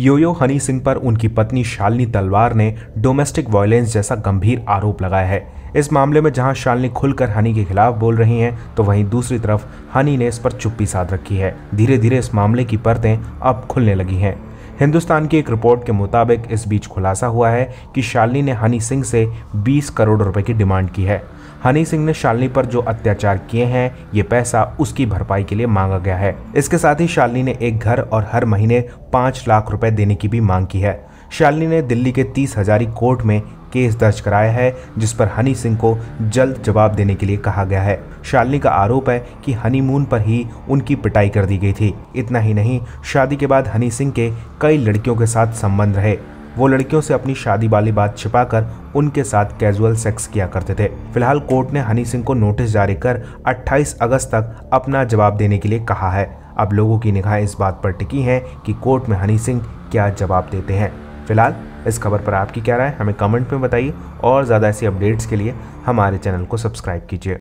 योयो हनी सिंह पर उनकी पत्नी शालिनी तलवार ने डोमेस्टिक वायलेंस जैसा गंभीर आरोप लगाया है इस मामले में जहां शालिनी खुलकर हनी के खिलाफ बोल रही हैं तो वहीं दूसरी तरफ हनी ने इस पर चुप्पी साध रखी है धीरे धीरे इस मामले की परतें अब खुलने लगी हैं हिंदुस्तान की एक रिपोर्ट के मुताबिक इस बीच खुलासा हुआ है कि शालिनी ने हनी सिंह से 20 करोड़ रुपए की डिमांड की है हनी सिंह ने शालिनी पर जो अत्याचार किए हैं ये पैसा उसकी भरपाई के लिए मांगा गया है इसके साथ ही शालिनी ने एक घर और हर महीने पाँच लाख रुपए देने की भी मांग की है शालिनी ने दिल्ली के तीस हजारी कोर्ट में केस दर्ज कराया है जिस पर हनी सिंह को जल्द जवाब देने के लिए कहा गया है शालिनी का आरोप है कि हनीमून पर ही उनकी पिटाई कर दी गई थी इतना ही नहीं शादी के बाद हनी सिंह के कई लड़कियों के साथ संबंध रहे वो लड़कियों से अपनी शादी वाली बात छिपाकर उनके साथ कैजुअल सेक्स किया करते थे फिलहाल कोर्ट ने हनी सिंह को नोटिस जारी कर 28 अगस्त तक अपना जवाब देने के लिए कहा है अब लोगों की निगाह इस बात पर टिकी है कि कोर्ट में हनी सिंह क्या जवाब देते हैं फिलहाल इस खबर पर आपकी क्या राय हमें कमेंट में बताइए और ज़्यादा ऐसी अपडेट्स के लिए हमारे चैनल को सब्सक्राइब कीजिए